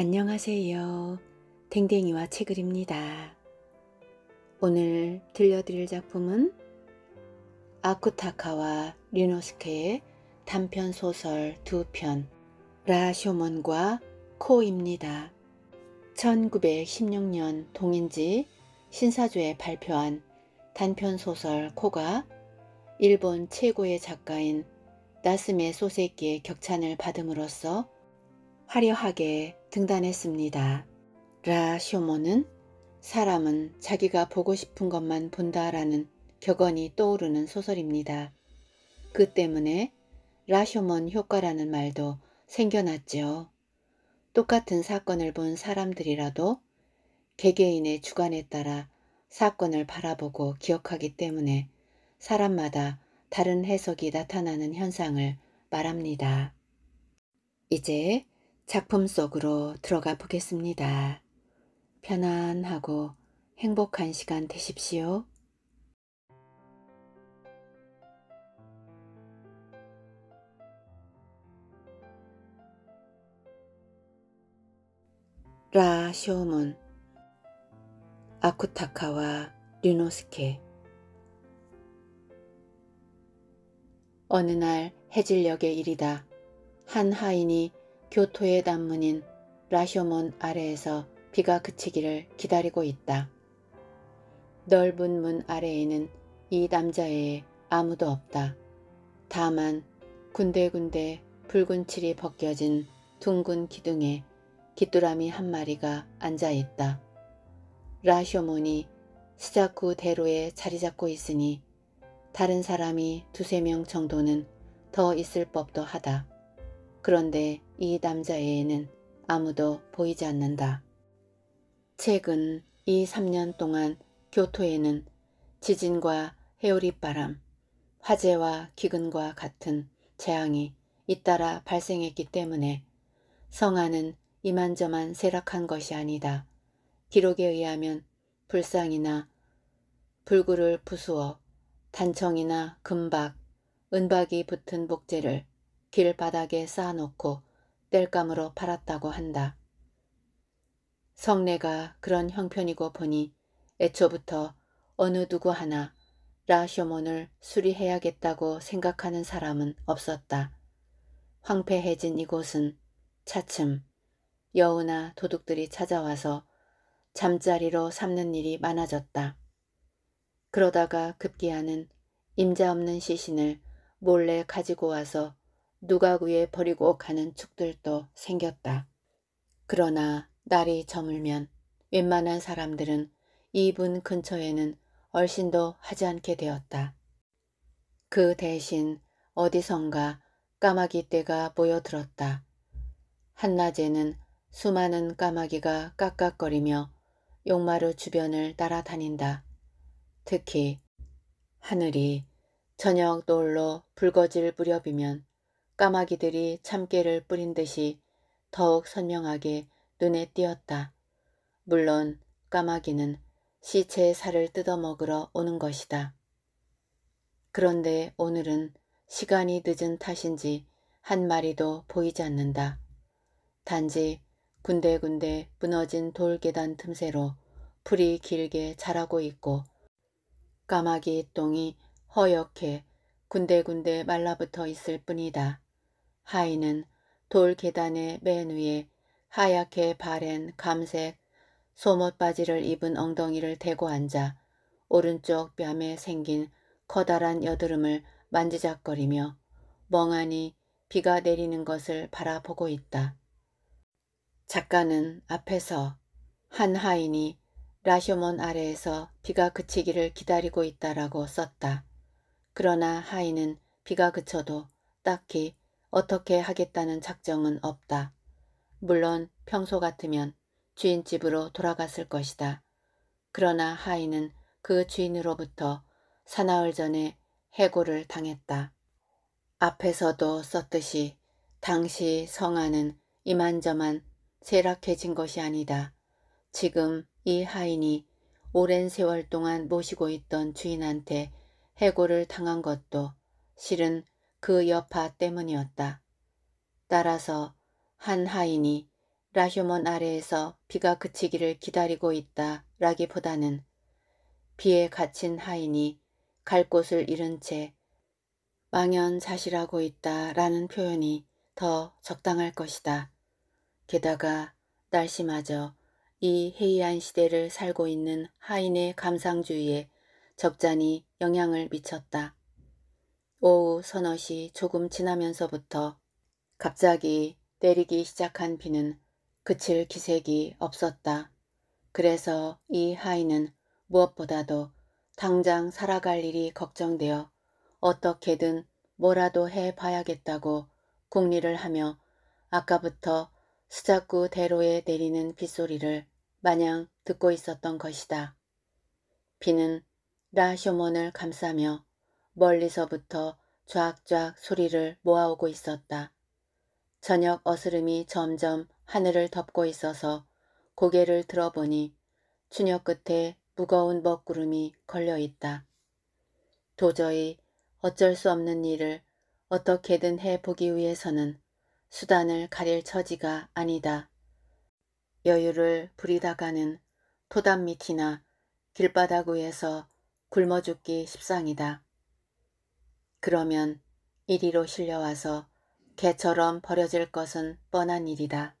안녕하세요. 댕댕이와 책을입니다. 오늘 들려드릴 작품은 아쿠타카와 리노스케의 단편 소설 두 편, 라쇼먼과 코입니다. 1916년 동인지 신사조에 발표한 단편 소설 코가 일본 최고의 작가인 나스메 소세키의 격찬을 받음으로써 화려하게 등단했습니다. 라 쇼모는 사람은 자기가 보고 싶은 것만 본다라는 격언이 떠오르는 소설입니다. 그 때문에 라쇼먼 효과라는 말도 생겨났지요. 똑같은 사건을 본 사람들이라도 개개인의 주관에 따라 사건을 바라보고 기억하기 때문에 사람마다 다른 해석이 나타나는 현상을 말합니다. 이제 작품 속으로 들어가 보겠습니다. 편안하고 행복한 시간 되십시오. 라 쇼문 아쿠타카와 류노스케 어느 날 해질녘의 일이다. 한 하인이 교토의 단문인 라쇼몬 아래에서 비가 그치기를 기다리고 있다. 넓은 문 아래에는 이 남자애에 아무도 없다. 다만 군데군데 붉은 칠이 벗겨진 둥근 기둥에 기뚜라미 한 마리가 앉아있다. 라쇼몬이 시작 후 대로에 자리 잡고 있으니 다른 사람이 두세 명 정도는 더 있을 법도 하다. 그런데 이 남자애에는 아무도 보이지 않는다. 최근 이 3년 동안 교토에는 지진과 해오리바람, 화재와 기근과 같은 재앙이 잇따라 발생했기 때문에 성안은 이만저만 쇠락한 것이 아니다. 기록에 의하면 불상이나 불구를 부수어 단청이나 금박, 은박이 붙은 복제를 길바닥에 쌓아놓고 땔감으로 팔았다고 한다. 성내가 그런 형편이고 보니 애초부터 어느 누구 하나 라쇼몬을 수리해야겠다고 생각하는 사람은 없었다. 황폐해진 이곳은 차츰 여우나 도둑들이 찾아와서 잠자리로 삼는 일이 많아졌다. 그러다가 급기야는 임자 없는 시신을 몰래 가지고 와서 누가구에 버리고 가는 축들도 생겼다. 그러나 날이 저물면 웬만한 사람들은 이 분 근처에는 얼씬도 하지 않게 되었다. 그 대신 어디선가 까마귀 떼가 모여들었다. 한낮에는 수많은 까마귀가 깍깍거리며 용마루 주변을 따라다닌다 특히 하늘이 저녁 놀로 붉어질 무렵이면 까마귀들이 참깨를 뿌린 듯이 더욱 선명하게 눈에 띄었다. 물론 까마귀는 시체의 살을 뜯어먹으러 오는 것이다. 그런데 오늘은 시간이 늦은 탓인지 한 마리도 보이지 않는다. 단지 군데군데 무너진 돌계단 틈새로 풀이 길게 자라고 있고 까마귀 똥이 허옇게 군데군데 말라붙어 있을 뿐이다. 하이는 돌 계단의 맨 위에 하얗게 바랜 감색 소못 바지를 입은 엉덩이를 대고 앉아 오른쪽 뺨에 생긴 커다란 여드름을 만지작거리며 멍하니 비가 내리는 것을 바라보고 있다. 작가는 앞에서 한 하인이 라쇼몬 아래에서 비가 그치기를 기다리고 있다라고 썼다. 그러나 하인은 비가 그쳐도 딱히 어떻게 하겠다는 작정은 없다. 물론 평소 같으면 주인집으로 돌아갔을 것이다. 그러나 하인은 그 주인으로부터 사나흘 전에 해고를 당했다. 앞에서도 썼듯이 당시 성아는 이만저만 쇠락해진 것이 아니다. 지금 이 하인이 오랜 세월 동안 모시고 있던 주인한테 해고를 당한 것도 실은 그 여파 때문이었다. 따라서 한 하인이 라휴몬 아래에서 비가 그치기를 기다리고 있다 라기보다는 비에 갇힌 하인이 갈 곳을 잃은 채 망연자실하고 있다 라는 표현이 더 적당할 것이다. 게다가 날씨마저 이 해이한 시대를 살고 있는 하인의 감상주의에 적잖이 영향을 미쳤다. 오후 서너 시 조금 지나면서부터 갑자기 내리기 시작한 비는 그칠 기색이 없었다. 그래서 이 하인은 무엇보다도 당장 살아갈 일이 걱정되어 어떻게든 뭐라도 해봐야겠다고 궁리를 하며 아까부터 수작구 대로에 내리는 빗소리를 마냥 듣고 있었던 것이다. 비는 라쇼몬을 감싸며 멀리서부터 쫙쫙 소리를 모아오고 있었다. 저녁 어스름이 점점 하늘을 덮고 있어서 고개를 들어보니 추녁 끝에 무거운 먹구름이 걸려있다. 도저히 어쩔 수 없는 일을 어떻게든 해보기 위해서는 수단을 가릴 처지가 아니다. 여유를 부리다가는 토담 밑이나 길바닥 위에서 굶어 죽기 십상이다. 그러면 이리로 실려와서 개처럼 버려질 것은 뻔한 일이다.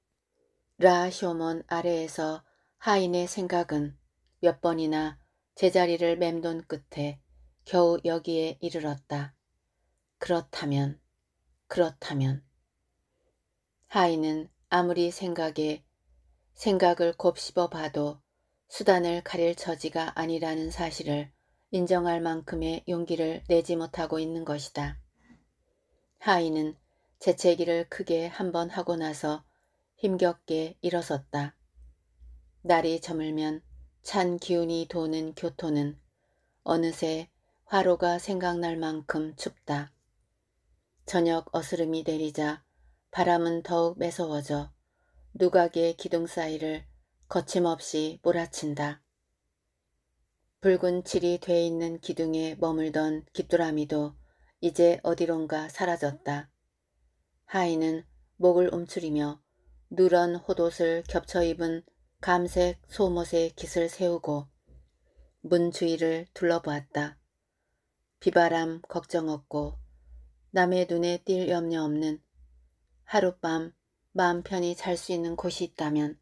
라쇼몬 아래에서 하인의 생각은 몇 번이나 제자리를 맴돈 끝에 겨우 여기에 이르렀다. 그렇다면, 그렇다면. 하인은 아무리 생각에 생각을 곱씹어 봐도 수단을 가릴 처지가 아니라는 사실을 인정할 만큼의 용기를 내지 못하고 있는 것이다. 하이는 재채기를 크게 한 번 하고 나서 힘겹게 일어섰다. 날이 저물면 찬 기운이 도는 교토는 어느새 화로가 생각날 만큼 춥다. 저녁 어스름이 내리자 바람은 더욱 매서워져 누각의 기둥 사이를 거침없이 몰아친다. 붉은 칠이 돼 있는 기둥에 머물던 깃두라미도 이제 어디론가 사라졌다. 하인은 목을 움츠리며 누런 호옷을 겹쳐 입은 감색 소못의 깃을 세우고 문 주위를 둘러보았다. 비바람 걱정 없고 남의 눈에 띌 염려 없는 하룻밤 마음 편히 잘 수 있는 곳이 있다면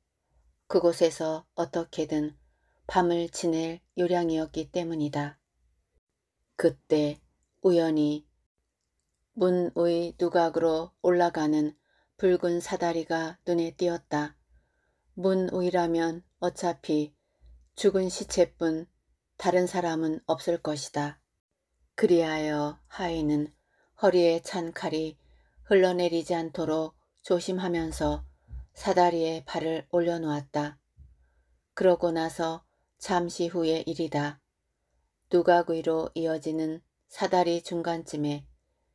그곳에서 어떻게든 밤을 지낼 요량이었기 때문이다. 그때 우연히 문의 누각으로 올라가는 붉은 사다리가 눈에 띄었다. 문의라면 어차피 죽은 시체뿐 다른 사람은 없을 것이다. 그리하여 하인은 허리에 찬 칼이 흘러내리지 않도록 조심하면서 사다리에 발을 올려놓았다. 그러고 나서 잠시 후의 일이다. 누가구이로 이어지는 사다리 중간쯤에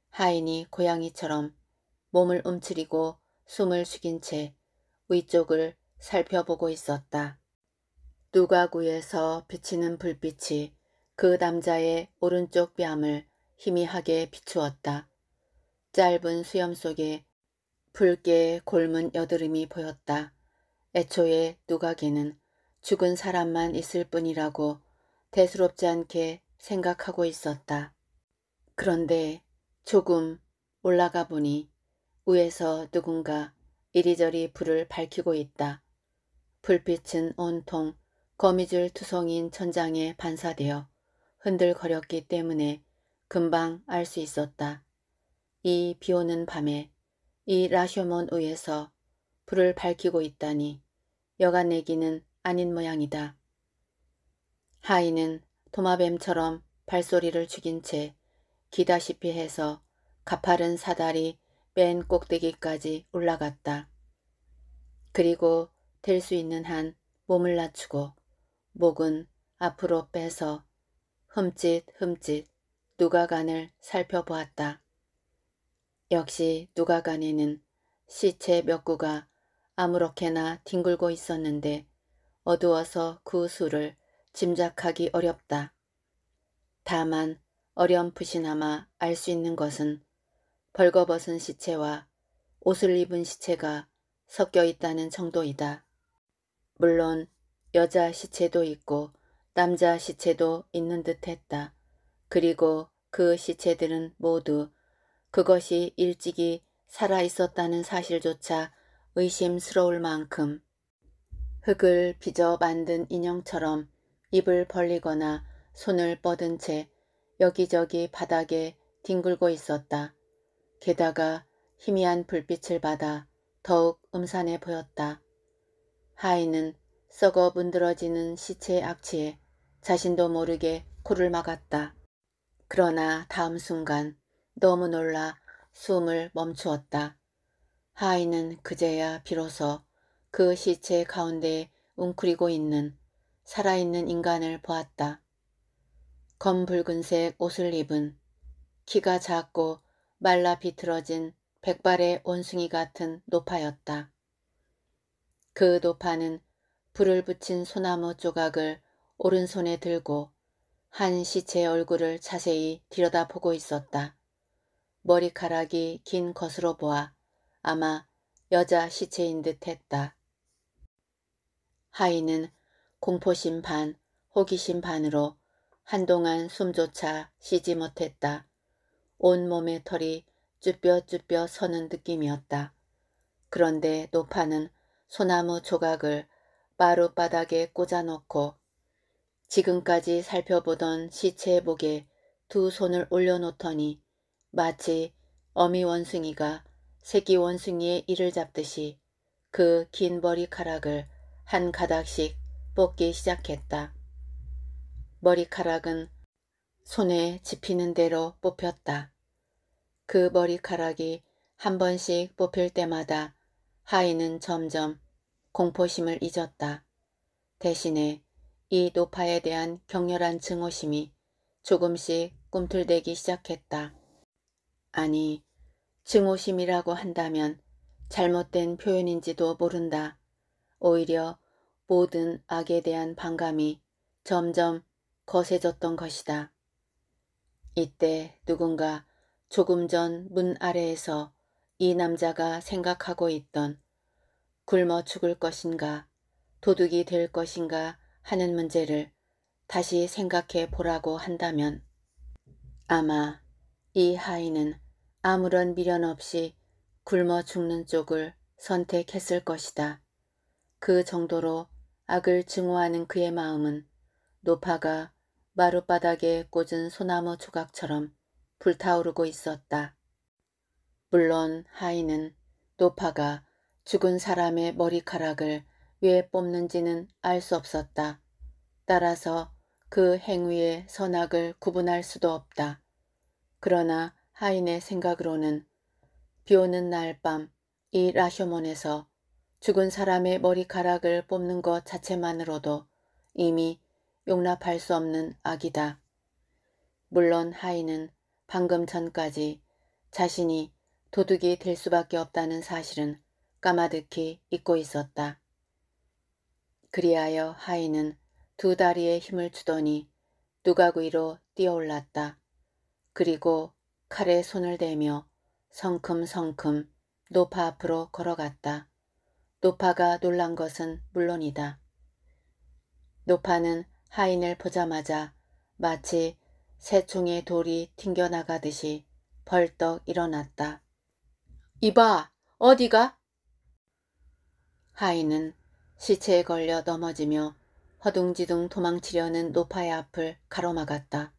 하인이 고양이처럼 몸을 움츠리고 숨을 숙인 채 위쪽을 살펴보고 있었다. 누가구에서 비치는 불빛이 그 남자의 오른쪽 뺨을 희미하게 비추었다. 짧은 수염 속에 붉게 곪은 여드름이 보였다. 애초에 누가기는 죽은 사람만 있을 뿐이라고 대수롭지 않게 생각하고 있었다. 그런데 조금 올라가 보니 위에서 누군가 이리저리 불을 밝히고 있다. 불빛은 온통 거미줄 투성인 천장에 반사되어 흔들거렸기 때문에 금방 알 수 있었다. 이 비오는 밤에 이 라쇼몬 위에서 불을 밝히고 있다니 여간 내기는 아닌 모양이다. 하이는 도마뱀처럼 발소리를 죽인 채 기다시피 해서 가파른 사다리 맨 꼭대기까지 올라갔다. 그리고 될 수 있는 한 몸을 낮추고 목은 앞으로 빼서 흠칫흠칫 누가간을 살펴보았다. 역시 누가간에는 시체 몇 구가 아무렇게나 뒹굴고 있었는데 어두워서 그 수를 짐작하기 어렵다. 다만 어렴풋이나마 알 수 있는 것은 벌거벗은 시체와 옷을 입은 시체가 섞여 있다는 정도이다. 물론 여자 시체도 있고 남자 시체도 있는 듯 했다. 그리고 그 시체들은 모두 그것이 일찍이 살아 있었다는 사실조차 의심스러울 만큼 흙을 빚어 만든 인형처럼 입을 벌리거나 손을 뻗은 채 여기저기 바닥에 뒹굴고 있었다. 게다가 희미한 불빛을 받아 더욱 음산해 보였다. 하인은 썩어 문드러지는 시체의 악취에 자신도 모르게 코를 막았다. 그러나 다음 순간 너무 놀라 숨을 멈추었다. 하인은 그제야 비로소 그 시체 가운데 웅크리고 있는 살아있는 인간을 보았다. 검붉은색 옷을 입은 키가 작고 말라 비틀어진 백발의 원숭이 같은 노파였다. 그 노파는 불을 붙인 소나무 조각을 오른손에 들고 한 시체의 얼굴을 자세히 들여다보고 있었다. 머리카락이 긴 것으로 보아 아마 여자 시체인 듯 했다. 하이는 공포심 반 호기심 반으로 한동안 숨조차 쉬지 못했다. 온몸의 털이 쭈뼛쭈뼛 서는 느낌이었다. 그런데 노파는 소나무 조각을 마룻바닥에 꽂아놓고 지금까지 살펴보던 시체 목에 두 손을 올려놓더니 마치 어미 원숭이가 새끼 원숭이의 이를 잡듯이 그 긴 머리카락을 한 가닥씩 뽑기 시작했다. 머리카락은 손에 집히는 대로 뽑혔다. 그 머리카락이 한 번씩 뽑힐 때마다 하이는 점점 공포심을 잊었다. 대신에 이 노파에 대한 격렬한 증오심이 조금씩 꿈틀대기 시작했다. 아니, 증오심이라고 한다면 잘못된 표현인지도 모른다. 오히려 모든 악에 대한 반감이 점점 거세졌던 것이다. 이때 누군가 조금 전 문 아래에서 이 남자가 생각하고 있던 굶어 죽을 것인가 도둑이 될 것인가 하는 문제를 다시 생각해 보라고 한다면 아마 이 하인은 아무런 미련 없이 굶어 죽는 쪽을 선택했을 것이다. 그 정도로 악을 증오하는 그의 마음은 노파가 마룻바닥에 꽂은 소나무 조각처럼 불타오르고 있었다. 물론 하인은 노파가 죽은 사람의 머리카락을 왜 뽑는지는 알 수 없었다. 따라서 그 행위의 선악을 구분할 수도 없다. 그러나 하인의 생각으로는 비오는 날 밤 이 라쇼몬에서 죽은 사람의 머리카락을 뽑는 것 자체만으로도 이미 용납할 수 없는 악이다. 물론 하인은 방금 전까지 자신이 도둑이 될 수밖에 없다는 사실은 까마득히 잊고 있었다. 그리하여 하인은 두 다리에 힘을 주더니 누가위로 뛰어올랐다. 그리고 칼에 손을 대며 성큼성큼 노파 앞으로 걸어갔다. 노파가 놀란 것은 물론이다. 노파는 하인을 보자마자 마치 새총의 돌이 튕겨나가듯이 벌떡 일어났다. 이봐, 어디가? 하인은 시체에 걸려 넘어지며 허둥지둥 도망치려는 노파의 앞을 가로막았다.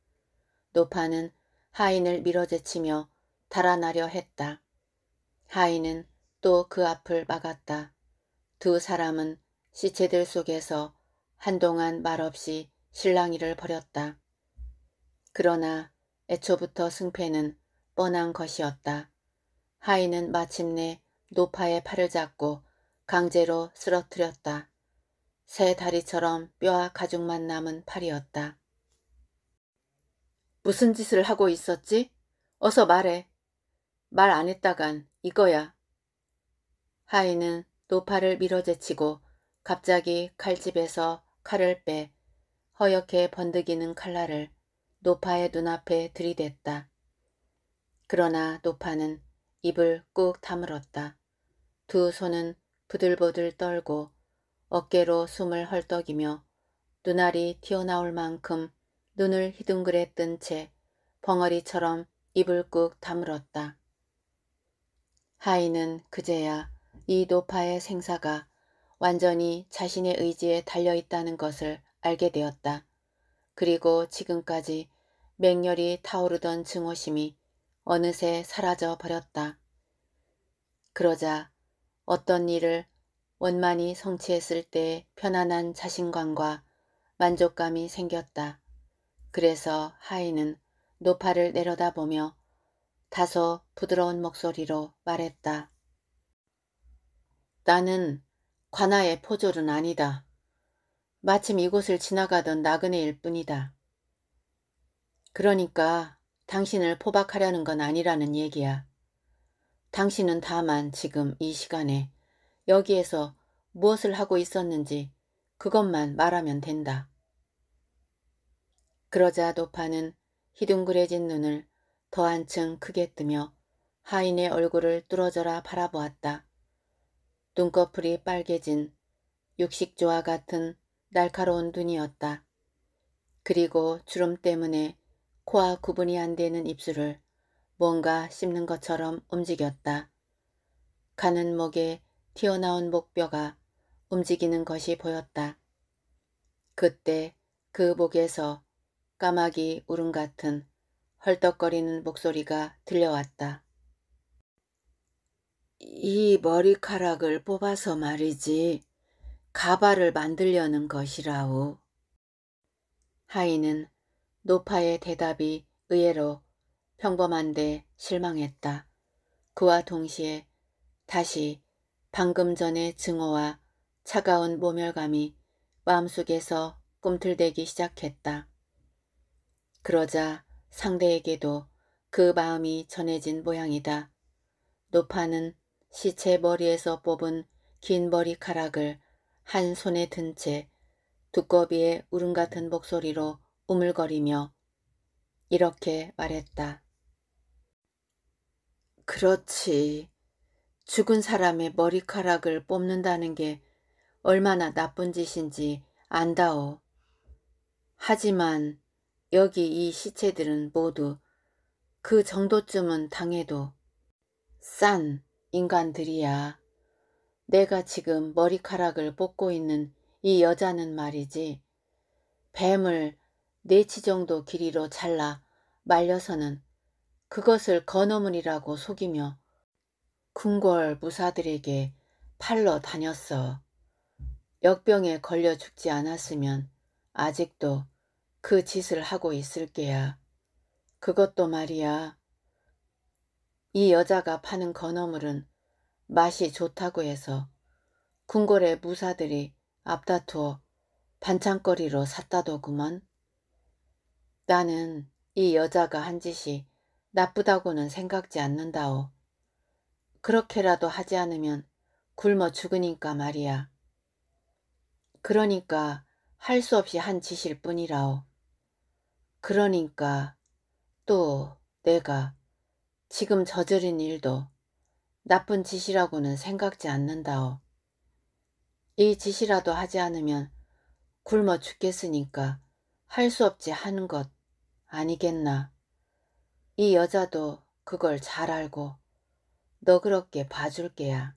노파는 하인을 밀어제치며 달아나려 했다. 하인은 또 그 앞을 막았다. 두 사람은 시체들 속에서 한동안 말없이 실랑이를 벌였다. 그러나 애초부터 승패는 뻔한 것이었다. 하인은 마침내 노파의 팔을 잡고 강제로 쓰러뜨렸다. 새 다리처럼 뼈와 가죽만 남은 팔이었다. 무슨 짓을 하고 있었지? 어서 말해. 말 안 했다간 이거야. 하인은 노파를 밀어제치고 갑자기 칼집에서 칼을 빼 허옇게 번득이는 칼날을 노파의 눈앞에 들이댔다. 그러나 노파는 입을 꾹 다물었다. 두 손은 부들부들 떨고 어깨로 숨을 헐떡이며 눈알이 튀어나올 만큼 눈을 희둥그레 뜬 채 벙어리처럼 입을 꾹 다물었다. 하이는 그제야 이 노파의 생사가 완전히 자신의 의지에 달려있다는 것을 알게 되었다. 그리고 지금까지 맹렬히 타오르던 증오심이 어느새 사라져 버렸다. 그러자 어떤 일을 원만히 성취했을 때 편안한 자신감과 만족감이 생겼다. 그래서 하인은 노파를 내려다보며 다소 부드러운 목소리로 말했다. 나는 관아의 포졸은 아니다. 마침 이곳을 지나가던 나그네일 뿐이다. 그러니까 당신을 포박하려는 건 아니라는 얘기야. 당신은 다만 지금 이 시간에 여기에서 무엇을 하고 있었는지 그것만 말하면 된다. 그러자 노파는 희둥그레진 눈을 더 한층 크게 뜨며 하인의 얼굴을 뚫어져라 바라보았다. 눈꺼풀이 빨개진 육식조와 같은 날카로운 눈이었다. 그리고 주름 때문에 코와 구분이 안 되는 입술을 뭔가 씹는 것처럼 움직였다. 가는 목에 튀어나온 목뼈가 움직이는 것이 보였다. 그때 그 목에서 까마귀 울음 같은 헐떡거리는 목소리가 들려왔다. 이 머리카락을 뽑아서 말이지 가발을 만들려는 것이라오. 하인은 노파의 대답이 의외로 평범한데 실망했다. 그와 동시에 다시 방금 전의 증오와 차가운 모멸감이 마음속에서 꿈틀대기 시작했다. 그러자 상대에게도 그 마음이 전해진 모양이다. 노파는 시체 머리에서 뽑은 긴 머리카락을 한 손에 든 채 두꺼비의 울음같은 목소리로 우물거리며 이렇게 말했다. 그렇지. 죽은 사람의 머리카락을 뽑는다는 게 얼마나 나쁜 짓인지 안다오. 하지만 여기 이 시체들은 모두 그 정도쯤은 당해도 싼 인간들이야. 내가 지금 머리카락을 뽑고 있는 이 여자는 말이지. 뱀을 네치 정도 길이로 잘라 말려서는 그것을 건어물이라고 속이며 궁궐 무사들에게 팔러 다녔어. 역병에 걸려 죽지 않았으면 아직도 그 짓을 하고 있을 게야. 그것도 말이야. 이 여자가 파는 건어물은 맛이 좋다고 해서 궁궐의 무사들이 앞다투어 반찬거리로 샀다더구먼. 나는 이 여자가 한 짓이 나쁘다고는 생각지 않는다오. 그렇게라도 하지 않으면 굶어 죽으니까 말이야. 그러니까 할 수 없이 한 짓일 뿐이라오. 그러니까 또 내가 지금 저지른 일도 나쁜 짓이라고는 생각지 않는다오. 이 짓이라도 하지 않으면 굶어 죽겠으니까 할 수 없지 하는 것 아니겠나. 이 여자도 그걸 잘 알고 너그럽게 봐줄게야.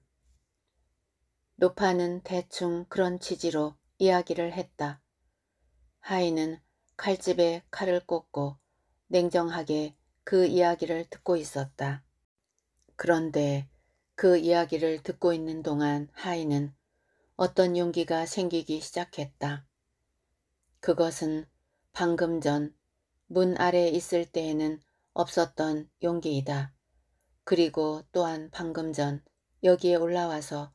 노파는 대충 그런 취지로 이야기를 했다. 하이는 칼집에 칼을 꽂고 냉정하게 그 이야기를 듣고 있었다. 그런데 그 이야기를 듣고 있는 동안 하이는 어떤 용기가 생기기 시작했다. 그것은 방금 전 문 아래 에 있을 때에는 없었던 용기이다. 그리고 또한 방금 전 여기에 올라와서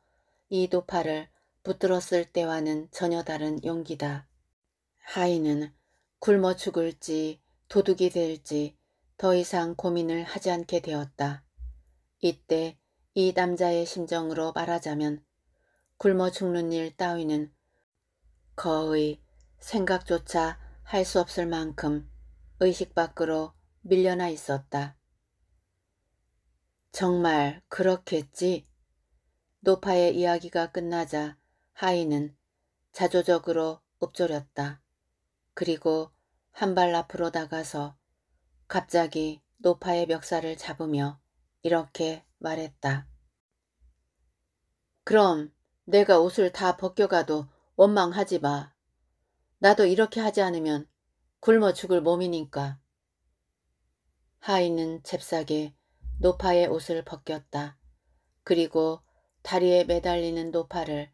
이 도파를 붙들었을 때와는 전혀 다른 용기다. 하이는 굶어 죽을지 도둑이 될지 더 이상 고민을 하지 않게 되었다. 이때 이 남자의 심정으로 말하자면 굶어 죽는 일 따위는 거의 생각조차 할 수 없을 만큼 의식 밖으로 밀려나 있었다. 정말 그렇겠지? 노파의 이야기가 끝나자 하이는 자조적으로 읊조렸다. 그리고 한 발 앞으로 다가서 갑자기 노파의 멱살을 잡으며 이렇게 말했다. 그럼 내가 옷을 다 벗겨가도 원망하지 마. 나도 이렇게 하지 않으면 굶어 죽을 몸이니까. 하인은 잽싸게 노파의 옷을 벗겼다. 그리고 다리에 매달리는 노파를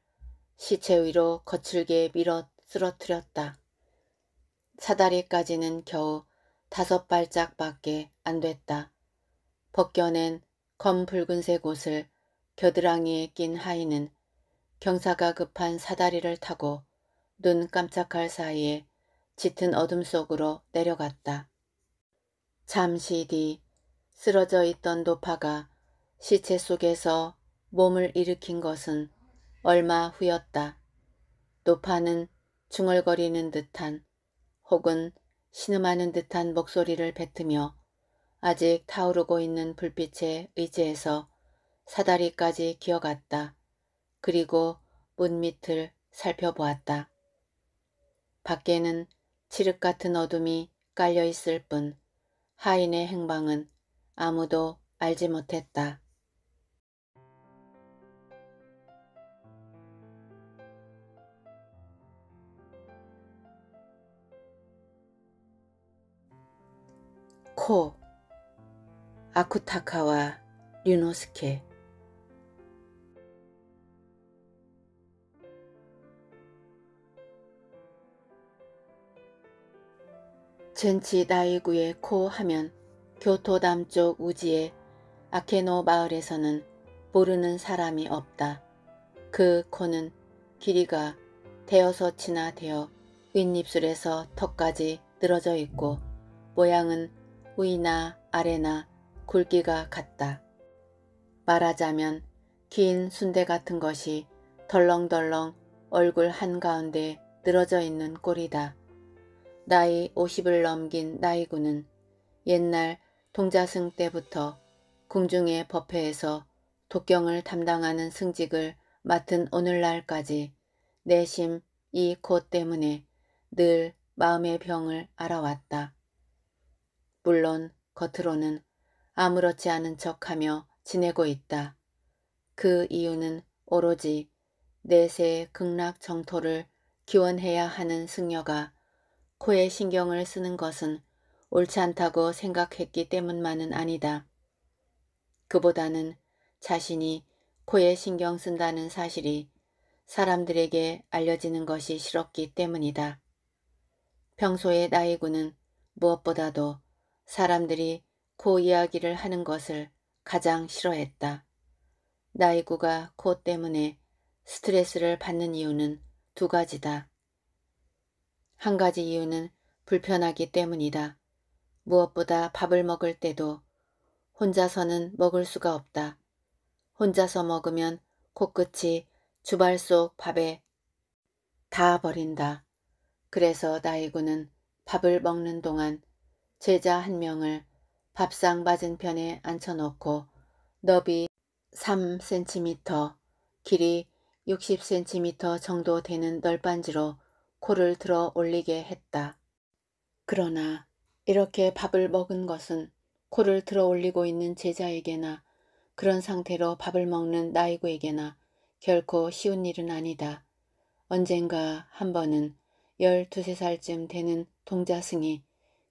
시체 위로 거칠게 밀어 쓰러뜨렸다. 사다리까지는 겨우 다섯 발짝밖에 안 됐다. 벗겨낸 검 붉은색 옷을 겨드랑이에 낀 하이는 경사가 급한 사다리를 타고 눈 깜짝할 사이에 짙은 어둠 속으로 내려갔다. 잠시 뒤 쓰러져 있던 노파가 시체 속에서 몸을 일으킨 것은 얼마 후였다. 노파는 중얼거리는 듯한 혹은 신음하는 듯한 목소리를 뱉으며 아직 타오르고 있는 불빛의의지에서 사다리까지 기어갔다. 그리고 문 밑을 살펴보았다. 밖에는 칠흑 같은 어둠이 깔려 있을 뿐 하인의 행방은 아무도 알지 못했다. 코 아쿠타카와 류노스케 젠치 다이구의 코 하면 교토 남쪽 우지의 아케노 마을에서는 모르는 사람이 없다. 그 코는 길이가 대여섯 치나 되어 윗입술에서 턱까지 늘어져 있고 모양은 위나 아래나 굵기가 같다. 말하자면 긴 순대 같은 것이 덜렁덜렁 얼굴 한가운데 늘어져 있는 꼴이다. 나이 50을 넘긴 나이군은 옛날 동자승 때부터 궁중의 법회에서 독경을 담당하는 승직을 맡은 오늘날까지 내심 이곧 때문에 늘 마음의 병을 알아왔다. 물론 겉으로는 아무렇지 않은 척하며 지내고 있다. 그 이유는 오로지 내세의 극락 정토를 기원해야 하는 승려가 코에 신경을 쓰는 것은 옳지 않다고 생각했기 때문만은 아니다. 그보다는 자신이 코에 신경 쓴다는 사실이 사람들에게 알려지는 것이 싫었기 때문이다. 평소에 나이군은 무엇보다도 사람들이 고 이야기를 하는 것을 가장 싫어했다. 나이구가 코 때문에 스트레스를 받는 이유는 두 가지다. 한 가지 이유는 불편하기 때문이다. 무엇보다 밥을 먹을 때도 혼자서는 먹을 수가 없다. 혼자서 먹으면 코끝이 주발 속 밥에 다 버린다. 그래서 나이구는 밥을 먹는 동안 제자 한 명을 밥상 맞은편에 앉혀놓고 너비 3cm, 길이 60cm 정도 되는 널빤지로 코를 들어 올리게 했다. 그러나 이렇게 밥을 먹은 것은 코를 들어 올리고 있는 제자에게나 그런 상태로 밥을 먹는 나이고에게나 결코 쉬운 일은 아니다. 언젠가 한 번은 12, 13살쯤 되는 동자승이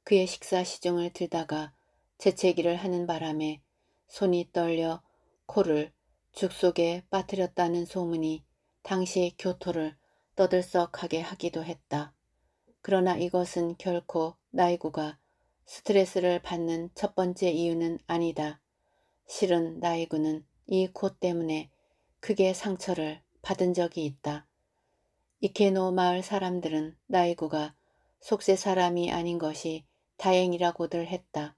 그의 식사 시중을 들다가 재채기를 하는 바람에 손이 떨려 코를 죽 속에 빠뜨렸다는 소문이 당시 교토를 떠들썩하게 하기도 했다. 그러나 이것은 결코 나이구가 스트레스를 받는 첫 번째 이유는 아니다. 실은 나이구는 이 코 때문에 크게 상처를 받은 적이 있다. 이케노 마을 사람들은 나이구가 속세 사람이 아닌 것이 다행이라고들 했다.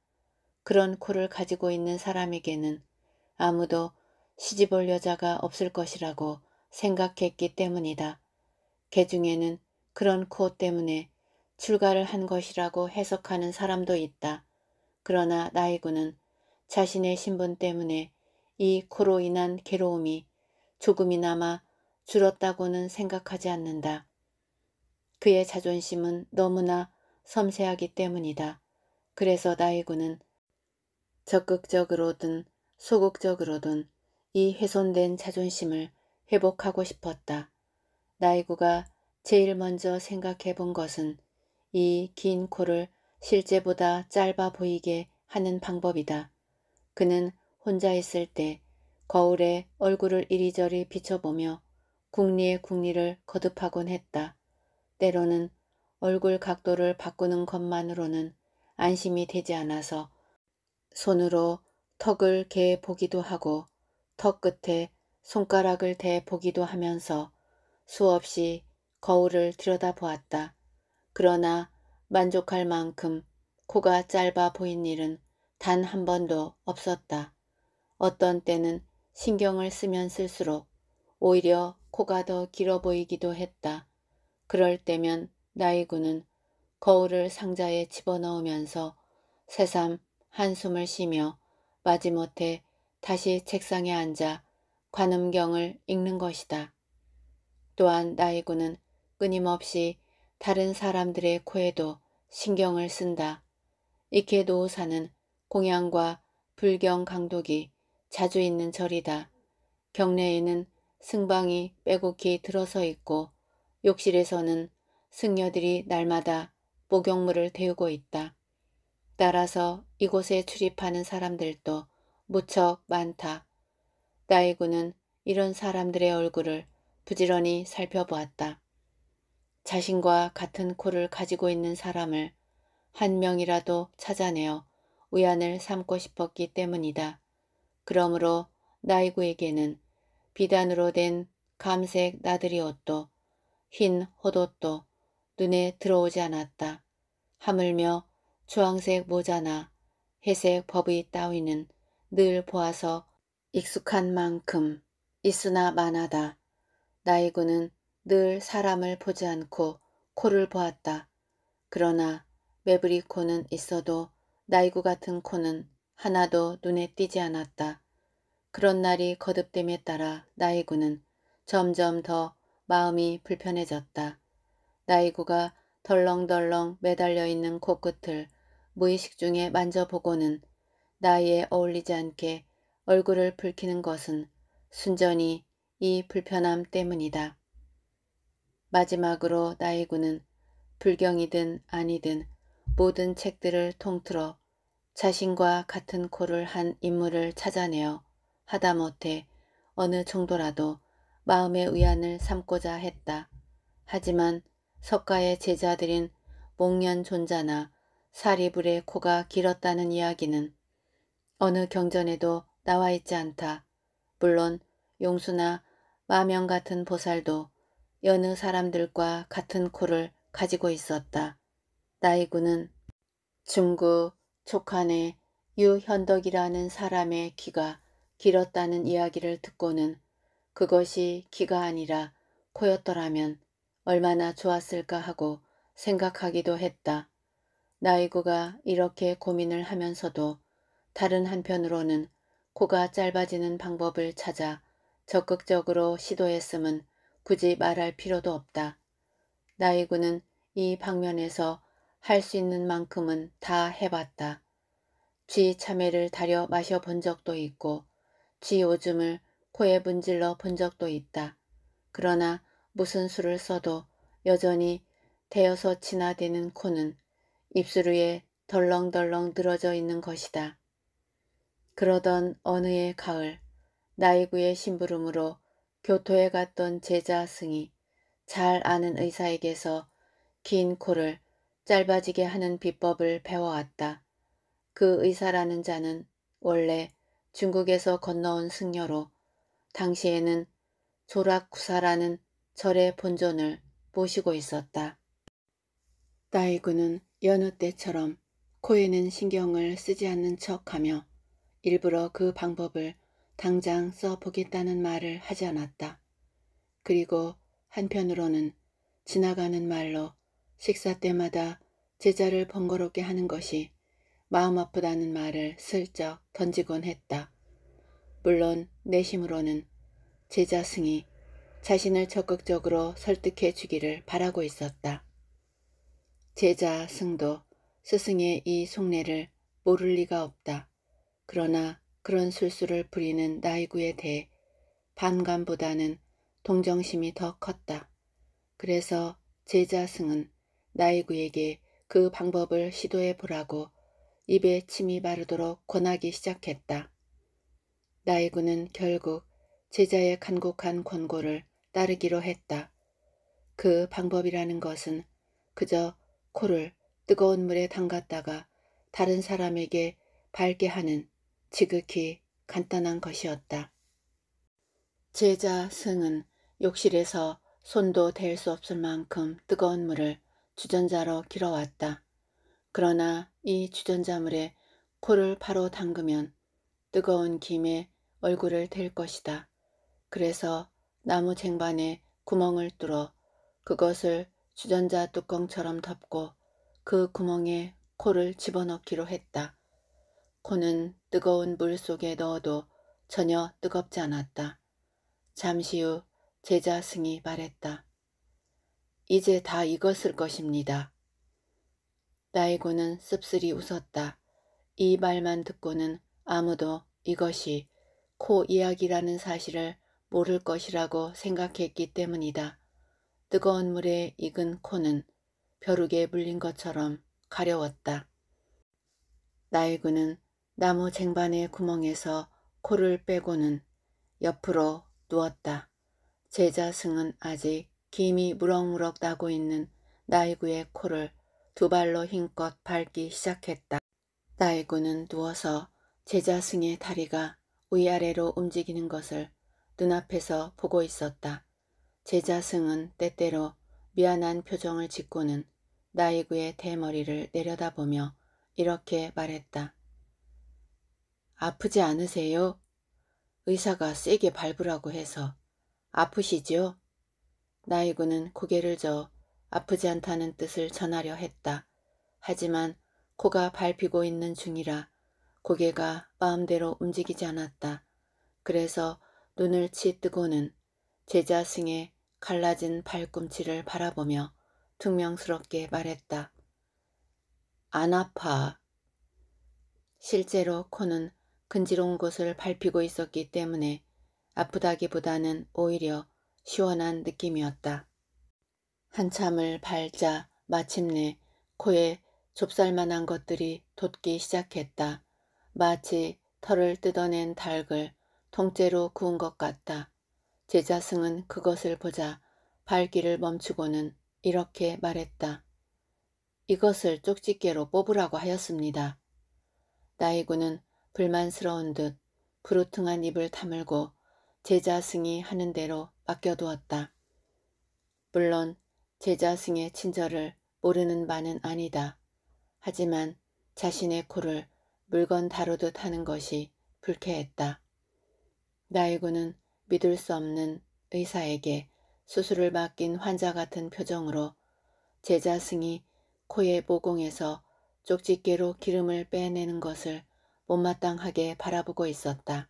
그런 코를 가지고 있는 사람에게는 아무도 시집올 여자가 없을 것이라고 생각했기 때문이다. 개 중에는 그런 코 때문에 출가를 한 것이라고 해석하는 사람도 있다. 그러나 나이군은 자신의 신분 때문에 이 코로 인한 괴로움이 조금이나마 줄었다고는 생각하지 않는다. 그의 자존심은 너무나 섬세하기 때문이다. 그래서 나이군은 적극적으로든 소극적으로든 이 훼손된 자존심을 회복하고 싶었다. 나이구가 제일 먼저 생각해 본 것은 이 긴 코를 실제보다 짧아 보이게 하는 방법이다. 그는 혼자 있을 때 거울에 얼굴을 이리저리 비춰보며 궁리의 궁리를 거듭하곤 했다. 때로는 얼굴 각도를 바꾸는 것만으로는 안심이 되지 않아서 손으로 턱을 개 보기도 하고 턱 끝에 손가락을 대 보기도 하면서 수없이 거울을 들여다보았다. 그러나 만족할 만큼 코가 짧아 보인 일은 단 한 번도 없었다. 어떤 때는 신경을 쓰면 쓸수록 오히려 코가 더 길어 보이기도 했다. 그럴 때면 나이구는 거울을 상자에 집어넣으면서 새삼 한숨을 쉬며 마지못해 다시 책상에 앉아 관음경을 읽는 것이다. 또한 나이구는 끊임없이 다른 사람들의 코에도 신경을 쓴다. 이케 노우사는 공양과 불경 강독이 자주 있는 절이다. 경례에는 승방이 빼곡히 들어서 있고 욕실에서는 승려들이 날마다 목욕물을 데우고 있다. 따라서 이곳에 출입하는 사람들도 무척 많다. 나이구는 이런 사람들의 얼굴을 부지런히 살펴보았다. 자신과 같은 코를 가지고 있는 사람을 한 명이라도 찾아내어 우연을 삼고 싶었기 때문이다. 그러므로 나이구에게는 비단으로 된 감색 나들이 옷도 흰 호옷도 눈에 들어오지 않았다. 하물며 주황색 모자나 회색 버비 따위는 늘 보아서 익숙한 만큼 있으나 만하다. 나이구는 늘 사람을 보지 않고 코를 보았다. 그러나 매브리 코는 있어도 나이구 같은 코는 하나도 눈에 띄지 않았다. 그런 날이 거듭됨에 따라 나이구는 점점 더 마음이 불편해졌다. 나이구가 덜렁덜렁 매달려 있는 코끝을 무의식 중에 만져보고는 나이에 어울리지 않게 얼굴을 붉히는 것은 순전히 이 불편함 때문이다. 마지막으로 나이구는 불경이든 아니든 모든 책들을 통틀어 자신과 같은 코를 한 인물을 찾아내어 하다못해 어느 정도라도 마음의 위안을 삼고자 했다. 하지만 석가의 제자들인 목련 존자나 사리불의 코가 길었다는 이야기는 어느 경전에도 나와 있지 않다. 물론 용수나 마명 같은 보살도 여느 사람들과 같은 코를 가지고 있었다. 나이구는 중구 촉한의 유현덕이라는 사람의 귀가 길었다는 이야기를 듣고는 그것이 귀가 아니라 코였더라면 얼마나 좋았을까 하고 생각하기도 했다. 나이구가 이렇게 고민을 하면서도 다른 한편으로는 코가 짧아지는 방법을 찾아 적극적으로 시도했음은 굳이 말할 필요도 없다. 나이구는 이 방면에서 할 수 있는 만큼은 다 해봤다. 쥐 참외를 다려 마셔본 적도 있고 쥐 오줌을 코에 문질러 본 적도 있다. 그러나 무슨 수를 써도 여전히 대여서 진화되는 코는 입술 위에 덜렁덜렁 늘어져 있는 것이다. 그러던 어느 해 가을 나이구의 심부름으로 교토에 갔던 제자 승이 잘 아는 의사에게서 긴 코를 짧아지게 하는 비법을 배워왔다. 그 의사라는 자는 원래 중국에서 건너온 승려로 당시에는 조락구사라는 절의 본전을 모시고 있었다. 따이구는 여느 때처럼 코에는 신경을 쓰지 않는 척하며 일부러 그 방법을 당장 써보겠다는 말을 하지 않았다. 그리고 한편으로는 지나가는 말로 식사 때마다 제자를 번거롭게 하는 것이 마음 아프다는 말을 슬쩍 던지곤 했다. 물론 내심으로는 제자 승이 자신을 적극적으로 설득해 주기를 바라고 있었다. 제자, 승도, 스승의 이 속내를 모를 리가 없다. 그러나 그런 술술을 부리는 나이구에 대해 반감보다는 동정심이 더 컸다. 그래서 제자 승은 나이구에게 그 방법을 시도해 보라고 입에 침이 바르도록 권하기 시작했다. 나이구는 결국 제자의 간곡한 권고를 따르기로 했다. 그 방법이라는 것은 그저 코를 뜨거운 물에 담갔다가 다른 사람에게 밝게 하는 지극히 간단한 것이었다. 제자 승은 욕실에서 손도 댈 수 없을 만큼 뜨거운 물을 주전자로 길어왔다. 그러나 이 주전자물에 코를 바로 담그면 뜨거운 김에 얼굴을 댈 것이다. 그래서 나무 쟁반에 구멍을 뚫어 그것을 주전자 뚜껑처럼 덮고 그 구멍에 코를 집어넣기로 했다. 코는 뜨거운 물 속에 넣어도 전혀 뜨겁지 않았다. 잠시 후 제자 승이 말했다. 이제 다 익었을 것입니다. 나이고는 씁쓸히 웃었다. 이 말만 듣고는 아무도 이것이 코 이야기라는 사실을 모를 것이라고 생각했기 때문이다. 뜨거운 물에 익은 코는 벼룩에 물린 것처럼 가려웠다. 나이구는 나무 쟁반의 구멍에서 코를 빼고는 옆으로 누웠다. 제자승은 아직 김이 무럭무럭 나고 있는 나이구의 코를 두 발로 힘껏 밟기 시작했다. 나이구는 누워서 제자승의 다리가 위아래로 움직이는 것을 눈앞에서 보고 있었다. 제자 승은 때때로 미안한 표정을 짓고는 나이구의 대머리를 내려다보며 이렇게 말했다. 아프지 않으세요? 의사가 세게 밟으라고 해서 아프시지요? 나이구는 고개를 저어 아프지 않다는 뜻을 전하려 했다. 하지만 코가 밟히고 있는 중이라 고개가 마음대로 움직이지 않았다. 그래서 눈을 치뜨고는 제자 승의 갈라진 발꿈치를 바라보며 퉁명스럽게 말했다. 안 아파. 실제로 코는 근지러운 곳을 밟히고 있었기 때문에 아프다기보다는 오히려 시원한 느낌이었다. 한참을 밟자 마침내 코에 좁쌀만한 것들이 돋기 시작했다. 마치 털을 뜯어낸 닭을 통째로 구운 것 같다. 제자 승은 그것을 보자 발길을 멈추고는 이렇게 말했다. 이것을 쪽집게로 뽑으라고 하였습니다. 나이구는 불만스러운 듯 부르퉁한 입을 다물고 제자 승이 하는 대로 맡겨두었다. 물론 제자 승의 친절을 모르는 바는 아니다. 하지만 자신의 코를 물건 다루듯 하는 것이 불쾌했다. 나이군는 믿을 수 없는 의사에게 수술을 맡긴 환자 같은 표정으로 제자 승이 코의 모공에서 쪽집게로 기름을 빼내는 것을 못마땅하게 바라보고 있었다.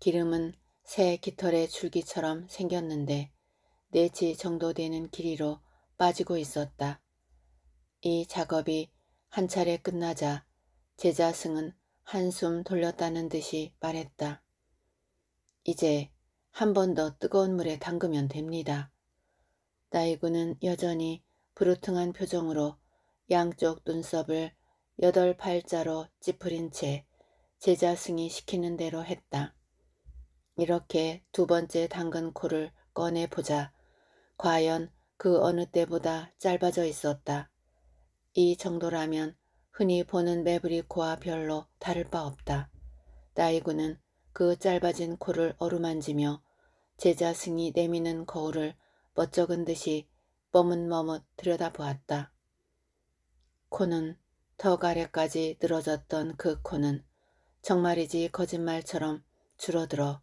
기름은 새 깃털의 줄기처럼 생겼는데 네치 정도 되는 길이로 빠지고 있었다. 이 작업이 한 차례 끝나자 제자승은 한숨 돌렸다는 듯이 말했다. 이제 한 번 더 뜨거운 물에 담그면 됩니다. 나이구는 여전히 부르퉁한 표정으로 양쪽 눈썹을 여덟 팔자로 찌푸린 채 제자승이 시키는 대로 했다. 이렇게 두 번째 당근 코를 꺼내보자 과연 그 어느 때보다 짧아져 있었다. 이 정도라면 흔히 보는 매브리 코와 별로 다를 바 없다. 나이구는 그 짧아진 코를 어루만지며 제자 승이 내미는 거울을 멋쩍은 듯이 머뭇머뭇 들여다보았다. 코는 턱 아래까지 늘어졌던 그 코는 정말이지 거짓말처럼 줄어들어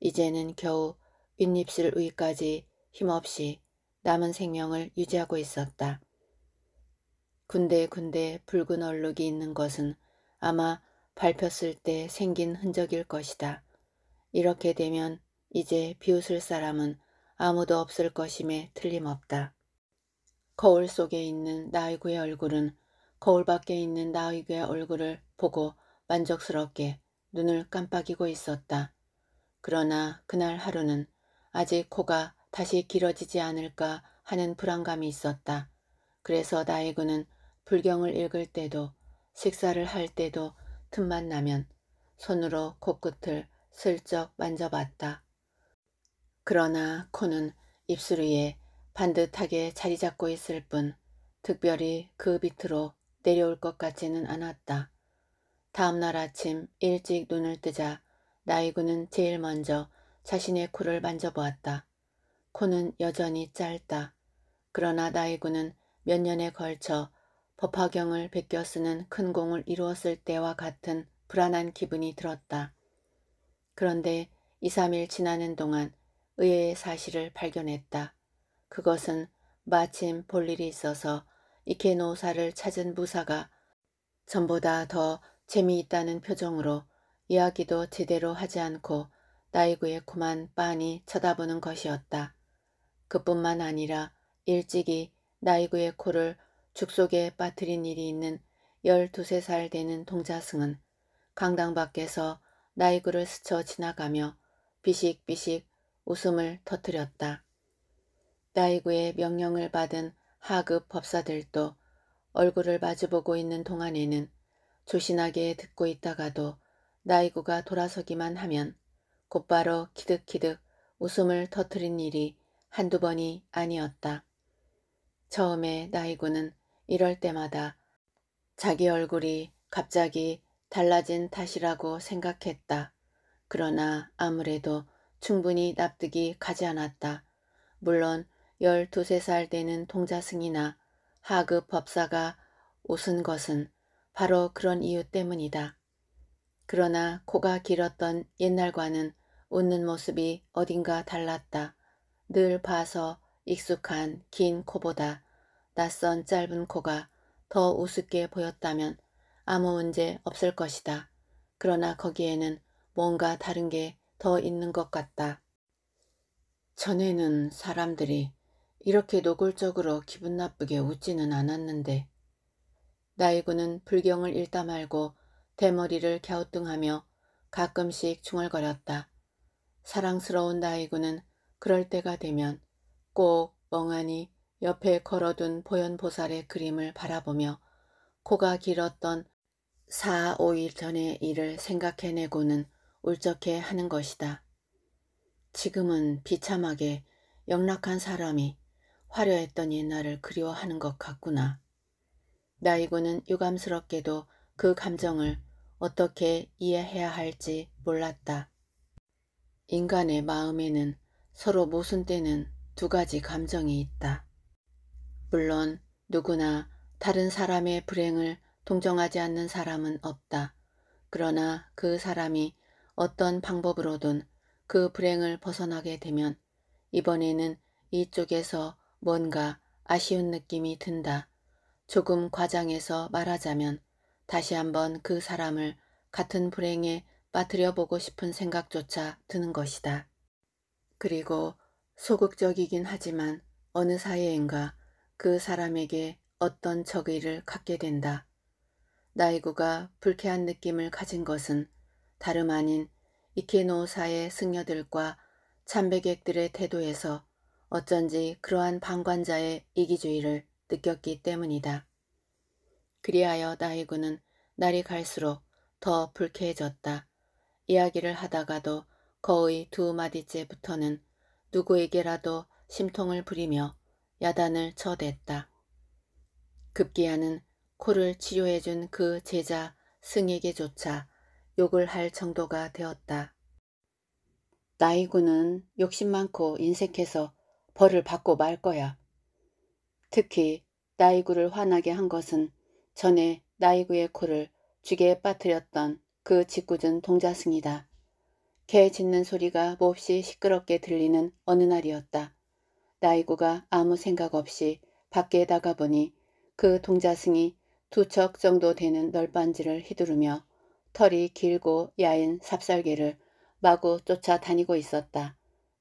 이제는 겨우 윗입술 위까지 힘없이 남은 생명을 유지하고 있었다. 군데군데 붉은 얼룩이 있는 것은 아마 밟혔을 때 생긴 흔적일 것이다. 이렇게 되면 이제 비웃을 사람은 아무도 없을 것임에 틀림없다. 거울 속에 있는 나의구의 얼굴은 거울 밖에 있는 나의구의 얼굴을 보고 만족스럽게 눈을 깜빡이고 있었다. 그러나 그날 하루는 아직 코가 다시 길어지지 않을까 하는 불안감이 있었다. 그래서 나의구는 불경을 읽을 때도 식사를 할 때도 틈만 나면 손으로 코끝을 슬쩍 만져봤다. 그러나 코는 입술 위에 반듯하게 자리 잡고 있을 뿐 특별히 그 밑으로 내려올 것 같지는 않았다. 다음날 아침 일찍 눈을 뜨자 나이구는 제일 먼저 자신의 코를 만져보았다. 코는 여전히 짧다. 그러나 나이구는 몇 년에 걸쳐 법화경을 베껴 쓰는 큰 공을 이루었을 때와 같은 불안한 기분이 들었다. 그런데 2, 3일 지나는 동안 의외의 사실을 발견했다. 그것은 마침 볼 일이 있어서 이케노사를 찾은 무사가 전보다 더 재미있다는 표정으로 이야기도 제대로 하지 않고 나이구의 코만 빤히 쳐다보는 것이었다. 그뿐만 아니라 일찍이 나이구의 코를 죽속에 빠뜨린 일이 있는 12살 되는 동자승은 강당 밖에서 나이구를 스쳐 지나가며 비식비식 웃음을 터뜨렸다. 나이구의 명령을 받은 하급 법사들도 얼굴을 마주보고 있는 동안에는 조신하게 듣고 있다가도 나이구가 돌아서기만 하면 곧바로 키득키득 웃음을 터뜨린 일이 한두 번이 아니었다. 처음에 나이구는 이럴 때마다 자기 얼굴이 갑자기 달라진 탓이라고 생각했다. 그러나 아무래도 충분히 납득이 가지 않았다. 물론 12살 3 되는 동자승이나 하급 법사가 웃은 것은 바로 그런 이유 때문이다. 그러나 코가 길었던 옛날과는 웃는 모습이 어딘가 달랐다. 늘 봐서 익숙한 긴 코보다 낯선 짧은 코가 더 우습게 보였다면 아무 문제 없을 것이다. 그러나 거기에는 뭔가 다른 게 더 있는 것 같다. 전에는 사람들이 이렇게 노골적으로 기분 나쁘게 웃지는 않았는데 나이구는 불경을 일다 말고 대머리를 갸우뚱하며 가끔씩 중얼거렸다. 사랑스러운 나이구는 그럴 때가 되면 꼭 멍하니 옆에 걸어둔 보현보살의 그림을 바라보며 코가 길었던 4, 5일 전의 일을 생각해내고는 울적해 하는 것이다. 지금은 비참하게 영락한 사람이 화려했던 옛날을 그리워하는 것 같구나. 나이고는 유감스럽게도 그 감정을 어떻게 이해해야 할지 몰랐다. 인간의 마음에는 서로 모순되는 두 가지 감정이 있다. 물론 누구나 다른 사람의 불행을 동정하지 않는 사람은 없다. 그러나 그 사람이 어떤 방법으로든 그 불행을 벗어나게 되면 이번에는 이쪽에서 뭔가 아쉬운 느낌이 든다. 조금 과장해서 말하자면 다시 한번 그 사람을 같은 불행에 빠뜨려 보고 싶은 생각조차 드는 것이다. 그리고 소극적이긴 하지만 어느 사이인가 그 사람에게 어떤 적의를 갖게 된다. 나이구가 불쾌한 느낌을 가진 것은 다름 아닌 이케노사의 승려들과 참배객들의 태도에서 어쩐지 그러한 방관자의 이기주의를 느꼈기 때문이다. 그리하여 나이구는 날이 갈수록 더 불쾌해졌다. 이야기를 하다가도 거의 두 마디째부터는 누구에게라도 심통을 부리며 야단을 쳐댔다. 급기야는 코를 치료해준 그 제자 승에게조차 욕을 할 정도가 되었다. 나이구는 욕심 많고 인색해서 벌을 받고 말 거야. 특히 나이구를 화나게 한 것은 전에 나이구의 코를 죽에 빠뜨렸던 그 짓궂은 동자승이다. 개 짖는 소리가 몹시 시끄럽게 들리는 어느 날이었다. 나이구가 아무 생각 없이 밖에 나가보니 그 동자승이 두 척 정도 되는 널빤지를 휘두르며 털이 길고 야인 삽살개를 마구 쫓아다니고 있었다.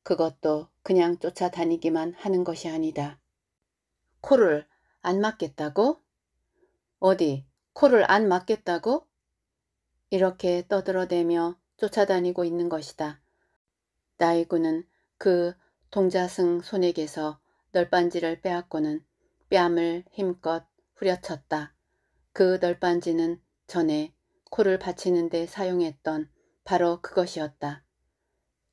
그것도 그냥 쫓아다니기만 하는 것이 아니다. 코를 안맞겠다고 어디 코를 안맞겠다고 이렇게 떠들어대며 쫓아다니고 있는 것이다. 나이구는 그 동자승 손에게서 널빤지를 빼앗고는 뺨을 힘껏 후려쳤다. 그 널빤지는 전에 코를 받치는 데 사용했던 바로 그것이었다.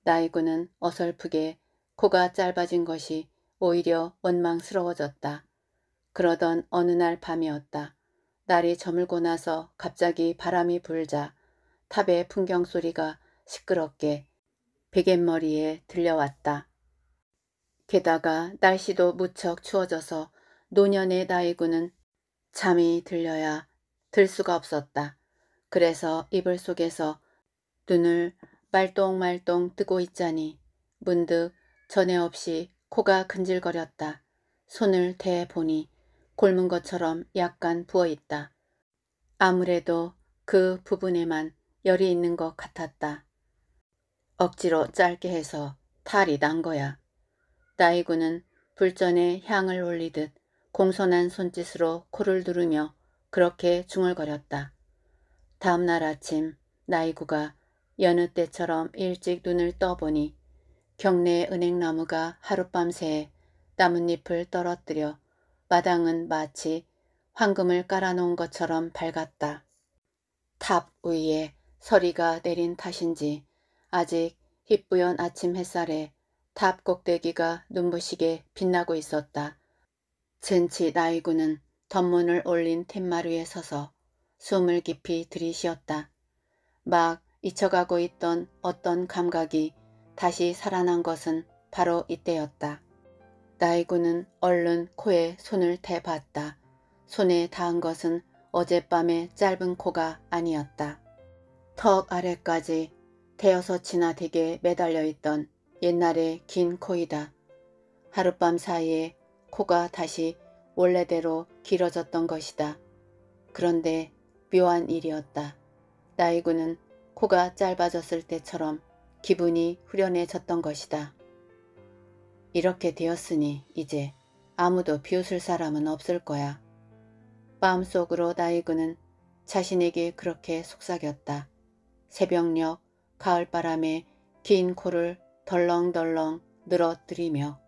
나이구는 어설프게 코가 짧아진 것이 오히려 원망스러워졌다. 그러던 어느 날 밤이었다. 날이 저물고 나서 갑자기 바람이 불자 탑의 풍경 소리가 시끄럽게 베갯머리에 들려왔다. 게다가 날씨도 무척 추워져서 노년의 나이구는 잠이 들려야 들 수가 없었다. 그래서 이불 속에서 눈을 말똥말똥 뜨고 있자니 문득 전에 없이 코가 근질거렸다. 손을 대 보니 곪은 것처럼 약간 부어있다. 아무래도 그 부분에만 열이 있는 것 같았다. 억지로 짧게 해서 탈이 난 거야. 나이구는 불전에 향을 올리듯 공손한 손짓으로 코를 누르며 그렇게 중얼거렸다. 다음날 아침 나이구가 여느 때처럼 일찍 눈을 떠보니 경내 은행나무가 하룻밤 새에 나뭇잎을 떨어뜨려 마당은 마치 황금을 깔아놓은 것처럼 밝았다. 탑 위에 서리가 내린 탓인지 아직 희뿌연 아침 햇살에 탑 꼭대기가 눈부시게 빛나고 있었다. 젠치 나이구는 덧문을 올린 텐마루에 서서 숨을 깊이 들이쉬었다. 막 잊혀가고 있던 어떤 감각이 다시 살아난 것은 바로 이때였다. 나이구는 얼른 코에 손을 대봤다. 손에 닿은 것은 어젯밤의 짧은 코가 아니었다. 턱 아래까지 대여섯 치나 되게 매달려 있던 옛날의 긴 코이다. 하룻밤 사이에 코가 다시 원래대로 길어졌던 것이다. 그런데 묘한 일이었다. 나이구는 코가 짧아졌을 때처럼 기분이 후련해졌던 것이다. 이렇게 되었으니 이제 아무도 비웃을 사람은 없을 거야. 마음속으로 나이그는 자신에게 그렇게 속삭였다. 새벽녘 가을바람에 긴 코를 덜렁덜렁 늘어뜨리며